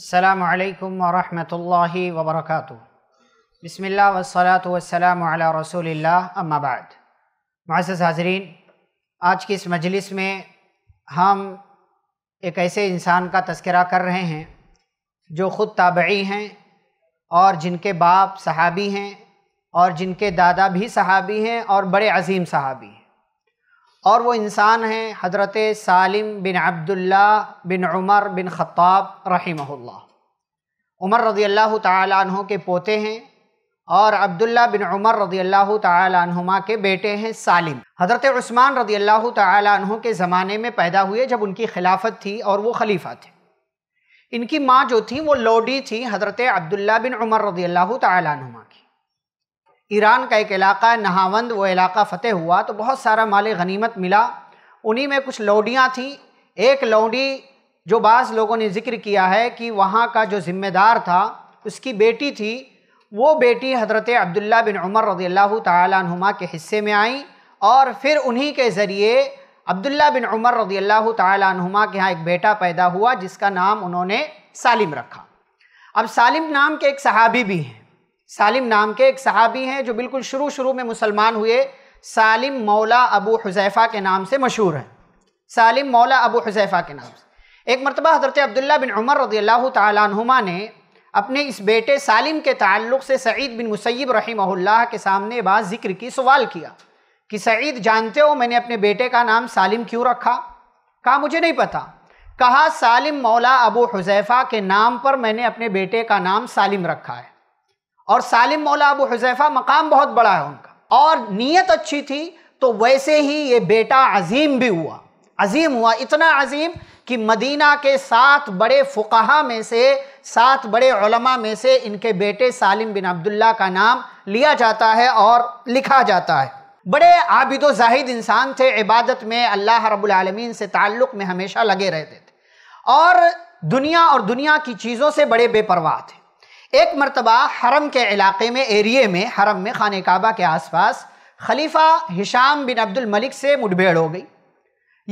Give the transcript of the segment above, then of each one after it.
अल्लाम वरहमल वबरक बसमिल्ल वसलात वसलाम रसोल्ला अम्माबाद माज़ हाजरीन आज की इस मजलिस में हम एक ऐसे इंसान का तस्करा कर रहे हैं जो ख़ुद ताबी हैं और जिनके बाप सहाबी हैं और जिनके दादा भी सहाबी हैं और बड़े अजीम सहाबी हैं और वो इंसान हैं हज़रत सालिम बिन अब्दुल्ला बिन उमर बिन ख़त्ताब रहीमहुल्ला उमर रजी अल्लाह तहों के पोते हैं और अब्दुल्ला बिन उमर रजी अल्लाह तहुमा के बेटे हैं सालिम हज़रत उस्मान रजी अल्लाह तहों के ज़माने में पैदा हुए जब उनकी खिलाफत थी और वो खलीफा थे इनकी माँ जो थी वो लोडी थी हज़रत अब्दुल्ला बिन उमर रजी अल्लाह तहुमा ईरान का एक इलाका है नहावंद वो इलाका फ़तेह हुआ तो बहुत सारा माल गनीमत मिला उन्हीं में कुछ लौडियाँ थीं एक लौडी जो बाज़ लोगों ने जिक्र किया है कि वहाँ का जो ज़िम्मेदार था उसकी बेटी थी वो बेटी हज़रत अब्दुल्ला बिन उमर रदी अल्लाह तुमा के हिस्से में आई और फिर उन्हीं के ज़रिए अब्दुल्ला बिन उमर रज़ी अल्लाह तुमा के यहाँ एक बेटा पैदा हुआ जिसका नाम उन्होंने सालिम रखा अब सालिम नाम के एक सहाबी भी हैं सालिम नाम के एक सहाबी हैं जो बिल्कुल शुरू शुरू में मुसलमान हुए सालिम मौला अबू हुजैफ़ा के नाम से मशहूर हैं सालिम मौला अबू हुजैफ़ा के नाम से एक मरतबा हज़रत अब्दुल्ला बिन उमर रदी अल्लाह तुमा ने अपने इस बेटे सालिम के ताल्लुक़ से सईद बिन मुसैब रहीमल्ला के सामने बात ज़िक्र की सवाल किया कि सईद जानते हो मैंने अपने बेटे का नाम सालिम क्यों रखा कहा मुझे नहीं पता कहा सालिम मौला अबू हुजैफ़ा के नाम पर मैंने अपने बेटे का नाम सालिम रखा है और सालिम मौला अबू हुजैफा मकाम बहुत बड़ा है उनका और नीयत अच्छी थी तो वैसे ही ये बेटा अजीम भी हुआ अजीम हुआ इतना अजीम कि मदीना के सात बड़े फ़ुकाहा में से सात बड़े उलमा में से इनके बेटे सालिम बिन अब्दुल्ला का नाम लिया जाता है और लिखा जाता है बड़े आबिद जाहिद इंसान थे इबादत में अल्लाह रबालमीन से ताल्लुक़ में हमेशा लगे रहते थे और दुनिया और दुनिया की चीज़ों से बड़े बेपरवाह थे एक मरतबा हरम के इलाके में एरिए में हरम में खान काबा के आसपास खलीफा हिशाम बिन अब्दुल मलिक से मुठभेड़ हो गई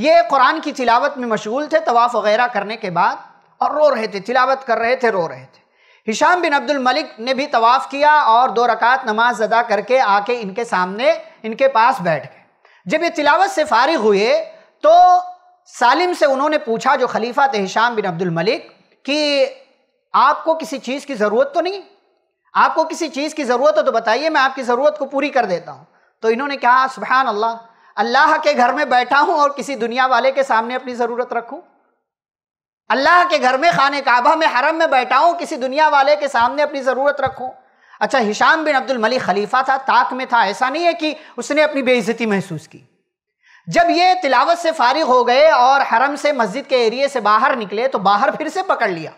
ये कुरान की तिलावत में मशगूल थे तवाफ़ वगैरह करने के बाद और रो रहे थे तिलावत कर रहे थे रो रहे थे हिशाम बिन अब्दुल मलिक ने भी तवाफ़ किया और दो रकात नमाज अदा करके आके इनके सामने इनके पास बैठ गए जब ये तिलावत से फारिग हुए तो सालिम से उन्होंने पूछा जो खलीफा थे हिशाम बिन अब्दुल मलिक कि आपको किसी चीज़ की ज़रूरत तो नहीं आपको किसी चीज़ की ज़रूरत हो तो बताइए मैं आपकी ज़रूरत को पूरी कर देता हूँ तो इन्होंने कहा सुबहान अल्लाह अल्लाह के घर में बैठा हूँ और किसी दुनिया वाले के सामने अपनी ज़रूरत रखूँ अल्लाह के घर में खान काबा में हरम में बैठा हूँ किसी दुनिया वाले के सामने अपनी ज़रूरत रखूँ अच्छा हिशाम बिन अब्दुल मलिक खलीफा था ताक में था ऐसा नहीं है कि उसने अपनी बेइज्जती महसूस की जब ये तिलावत से फारिग हो गए और हरम से मस्जिद के एरिए से बाहर निकले तो बाहर फिर से पकड़ लिया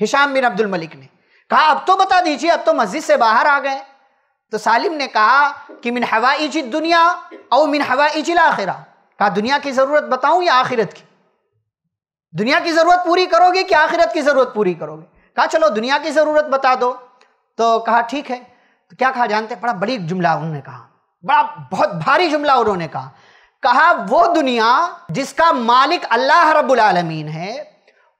हिशाम बिन अब्दुल मलिक ने कहा अब तो बता दीजिए अब तो मस्जिद से बाहर आ गए तो सालिम ने कहा कि मिन जी दुनिया और मिन जी आखिरा कहा दुनिया की ज़रूरत बताऊं या आखिरत की दुनिया की ज़रूरत पूरी करोगे कि आखिरत की ज़रूरत पूरी करोगे कहा चलो दुनिया की ज़रूरत बता दो तो कहा ठीक है तो क्या कहा जानते बड़ा बड़ी जुमला उन्होंने कहा बड़ा बहुत भारी जुमला उन्होंने कहा कहा वो दुनिया जिसका मालिक अल्लाह रब्बुल आलमीन है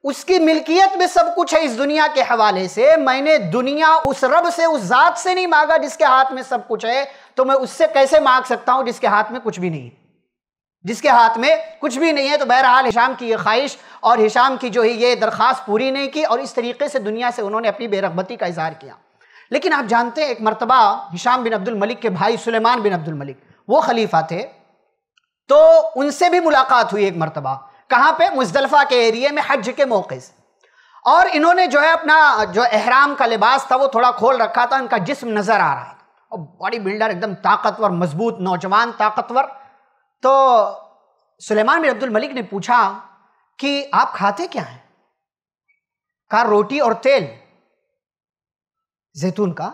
उसकी मिल्कियत में सब कुछ है इस दुनिया के हवाले से मैंने दुनिया उस रब से उस जात से नहीं मांगा जिसके हाथ में सब कुछ है तो मैं उससे कैसे मांग सकता हूं जिसके हाथ में कुछ भी नहीं जिसके हाथ में कुछ भी नहीं है तो बहरहाल हिशाम की यह ख्वाहिश और हिशाम की जो है ये दरख्वास्त पूरी नहीं की और इस तरीके से दुनिया से उन्होंने अपनी बेरगबती का इजहार किया लेकिन आप जानते हैं एक मरतबा हिशाम बिन अब्दुल मलिक के भाई सुलेमान बिन अब्दुल मलिक वो खलीफा थे तो उनसे भी मुलाकात हुई एक मरतबा कहाँ पे मुजदलफा के एरिए में हज के मौके से और इन्होंने जो है अपना जो एहराम का लिबास था वो थोड़ा खोल रखा था इनका जिस्म नज़र आ रहा था और बॉडी बिल्डर एकदम ताकतवर मजबूत नौजवान ताकतवर तो सुलेमान बिन अब्दुल मलिक ने पूछा कि आप खाते क्या हैं कहा रोटी और तेल जैतून का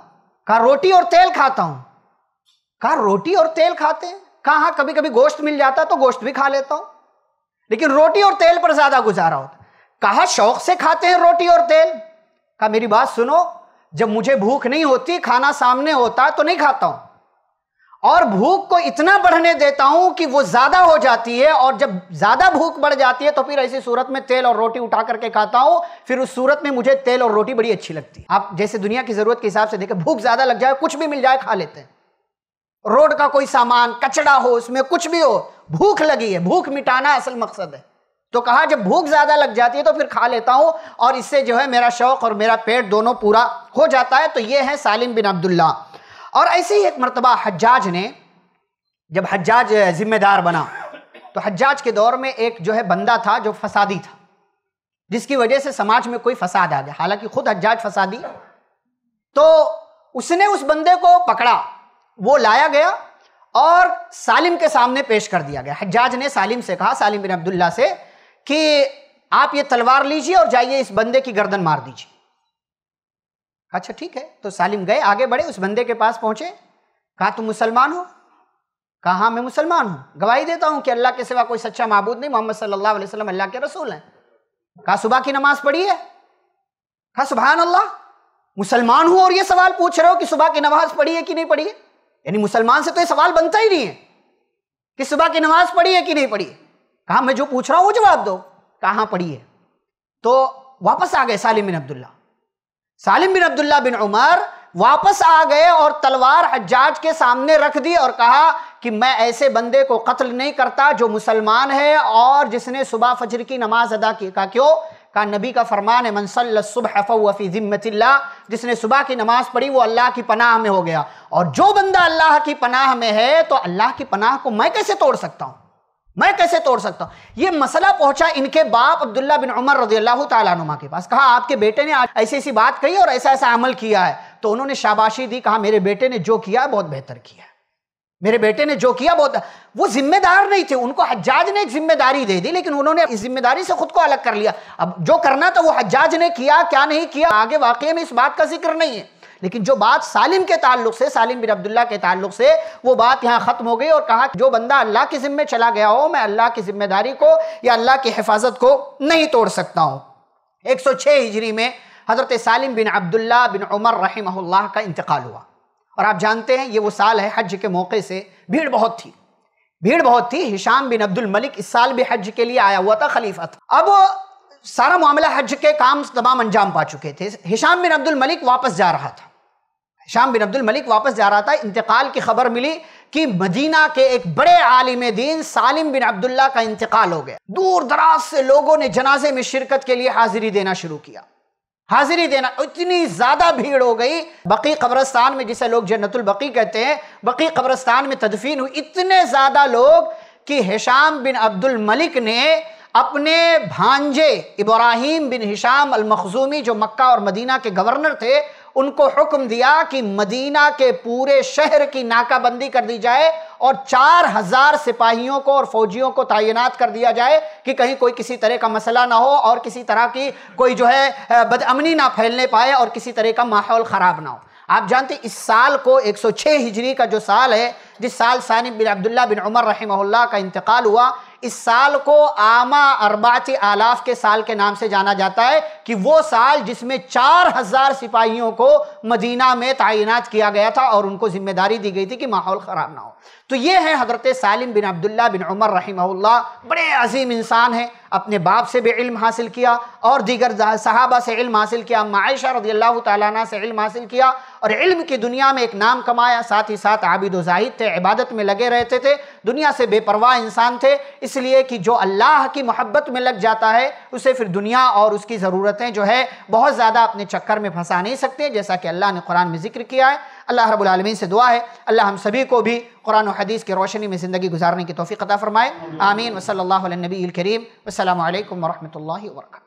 कहा रोटी और तेल खाता हूं कहा रोटी और तेल खाते हैं कहा हाँ, कभी कभी गोश्त मिल जाता तो गोश्त भी खा लेता हूं लेकिन रोटी और तेल पर ज्यादा गुजारा होता कहा शौक से खाते हैं रोटी और तेल कहा मेरी बात सुनो जब मुझे भूख नहीं होती खाना सामने होता तो नहीं खाता हूं और भूख को इतना बढ़ने देता हूं कि वो ज्यादा हो जाती है और जब ज्यादा भूख बढ़ जाती है तो फिर ऐसी सूरत में तेल और रोटी उठा करके खाता हूं फिर उस सूरत में मुझे तेल और रोटी बड़ी अच्छी लगती है आप जैसे दुनिया की जरूरत के हिसाब से देखें भूख ज्यादा लग जाए कुछ भी मिल जाए खा लेते हैं रोड का कोई सामान कचड़ा हो उसमें कुछ भी हो भूख लगी है भूख मिटाना असल मकसद है तो कहा जब भूख ज़्यादा लग जाती है तो फिर खा लेता हूं और इससे जो है मेरा शौक़ और मेरा पेट दोनों पूरा हो जाता है तो ये है सालिम बिन अब्दुल्ला और ऐसे ही एक मरतबा हज्जाज ने जब हज्जाज जिम्मेदार बना तो हज्जाज के दौर में एक जो है बंदा था जो फसादी था जिसकी वजह से समाज में कोई फसाद आ गया हालांकि खुद हज्जाज फसादी तो उसने उस बंदे को पकड़ा वो लाया गया और सालिम के सामने पेश कर दिया गया हजाज ने सालिम से कहा सालिम बिन अब्दुल्ला से कि आप ये तलवार लीजिए और जाइए इस बंदे की गर्दन मार दीजिए अच्छा ठीक है तो सालिम गए आगे बढ़े उस बंदे के पास पहुंचे कहा तुम मुसलमान हो कहा हाँ मैं मुसलमान हूं गवाही देता हूं कि अल्लाह के सिवा कोई सच्चा महबूद नहीं मोहम्मद सल्लल्लाहु अलैहि वसल्लम अल्लाह के रसूल हैं कहा सुबह की नमाज पढ़ी है कहा सुबहान अल्लाह मुसलमान हूँ और ये सवाल पूछ रहे हो कि सुबह की नमाज पढ़ी है कि नहीं पढ़ी है यानी मुसलमान से तो ये सवाल बनता ही नहीं है कि सुबह की नमाज पढ़ी है कि नहीं पढ़ी कहा मैं जो पूछ रहा हूं वो जवाब दो कहा पढ़ी है तो वापस आ गए सालिम बिन अब्दुल्ला सालिम बिन अब्दुल्ला बिन उमर वापस आ गए और तलवार हजाज के सामने रख दी और कहा कि मैं ऐसे बंदे को कत्ल नहीं करता जो मुसलमान है और जिसने सुबह फजर की नमाज अदा की कहा क्यों का नबी का फरमान है मनसल सुबह फ़ी ज़िम्मतिल्ला जिसने सुबह की नमाज़ पढ़ी वो अल्लाह की पनाह में हो गया और जो बंदा अल्लाह की पनाह में है तो अल्लाह की पनाह को मैं कैसे तोड़ सकता हूँ मैं कैसे तोड़ सकता हूँ ये मसला पहुंचा इनके बाप अब्दुल्ला बिन उमर रजी अल्लाह तुमा के पास कहा आपके बेटे ने ऐसी ऐसी बात कही और ऐसा ऐसा अमल किया है तो उन्होंने शाबाशी दी कहा मेरे बेटे ने जो किया बहुत बेहतर किया है मेरे बेटे ने जो किया बहुत वो जिम्मेदार नहीं थे उनको हजाज ने एक जिम्मेदारी दे दी लेकिन उन्होंने इस जिम्मेदारी से खुद को अलग कर लिया अब जो करना था वो हजाज ने किया क्या नहीं किया आगे वाकई में इस बात का जिक्र नहीं है लेकिन जो बात सालिम के ताल्लुक से सालिम बिन अब्दुल्ला के ताल्लुक से वो बात यहाँ ख़त्म हो गई और कहा जो बंदा अल्लाह के ज़िम्मे चला गया हो मैं अल्लाह की जिम्मेदारी को या अल्लाह की हिफाजत को नहीं तोड़ सकता हूँ एक सौ छः हिजरी में हज़रत सालिम बिन अब्दुल्ला बिन उमर रही का इंतकाल हुआ और आप जानते हैं ये वो साल है हज के मौके से भीड़ बहुत थी भीड़ बहुत थी हिशाम बिन अब्दुल मलिक इस साल भी हज के लिए आया हुआ था खलीफा था अब सारा मामला हज के काम तमाम अंजाम पा चुके थे हिशाम बिन अब्दुल मलिक वापस जा रहा था हिशाम बिन अब्दुल मलिक वापस जा रहा था इंतकाल की खबर मिली कि मदीना के एक बड़े आलिम दीन सालिम बिन अब्दुल्ला का इंतकाल हो गया दूर दराज से लोगों ने जनाजे में शिरकत के लिए हाजिरी देना शुरू किया हाजिरी देना इतनी ज़्यादा भीड़ हो गई बकी कब्रस्तान में जिसे लोग जन्नतुल बकी कहते हैं बकी कब्रस्तान में तदफीन हुई इतने ज़्यादा लोग कि हिशाम बिन अब्दुल मलिक ने अपने भांजे इब्राहिम बिन हिशाम अल मखजूमी जो मक्का और मदीना के गवर्नर थे उनको हुक्म दिया कि मदीना के पूरे शहर की नाकाबंदी कर दी जाए और चार हजार सिपाहियों को और फौजियों को तैनात कर दिया जाए कि कहीं कोई किसी तरह का मसला ना हो और किसी तरह की कोई जो है बदअमनी ना फैलने पाए और किसी तरह का माहौल ख़राब ना हो आप जानते इस साल को 106 हिजरी का जो साल है जिस साल सानिब बिन अब्दुल्ला बिन उमर रहमल्ला का इंतकाल हुआ इस साल को आमा अरबाच आलाफ के साल के नाम से जाना जाता है कि वो साल जिसमें चार हजार सिपाहियों को मदीना में तैनात किया गया था और उनको जिम्मेदारी दी गई थी कि माहौल ख़राब ना हो तो ये है हज़रत सालिम बिन अब्दुल्ला बिन उमर रही बड़े अजीम इंसान हैं अपने बाप से भी इल्म हासिल किया और दीगर साहबा से इल्म हासिल किया मायशा रजी अल्लाह ताली से इल्म हासिल किया और इल्म की दुनिया में एक नाम कमाया साथ ही साथ आबिद जाहिद थे इबादत में लगे रहते थे दुनिया से बेपरवाह इंसान थे इसलिए कि जो अल्लाह की मोहब्बत में लग जाता है उसे फिर दुनिया और उसकी ज़रूरतें जो है बहुत ज़्यादा अपने चक्कर में फंसा नहीं सकते जैसा कि अल्लाह ने कुरान में जिक्र किया है अल्लाह रबालमीन से दुआ है अल्लाह हम सभी को भी कुरान और हदीस की रोशनी में ज़िंदगी गुजारने की तोफ़ी अता फ़रमाए आमीन वसल नबी करीम अल्लाम वरहमल वर्क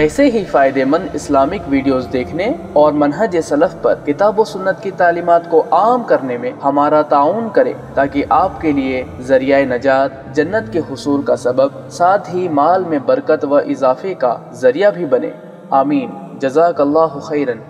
ऐसे ही फ़ायदेमंद इस्लामिक वीडियोस देखने और मनहज सलफ़ पर किताब व सुन्नत की तालीमत को आम करने में हमारा ताउन करें ताकि आपके लिए जरिया नजात जन्नत के हसूल का सबब साथ ही माल में बरकत व इजाफे का जरिया भी बने आमीन जजाक खैरन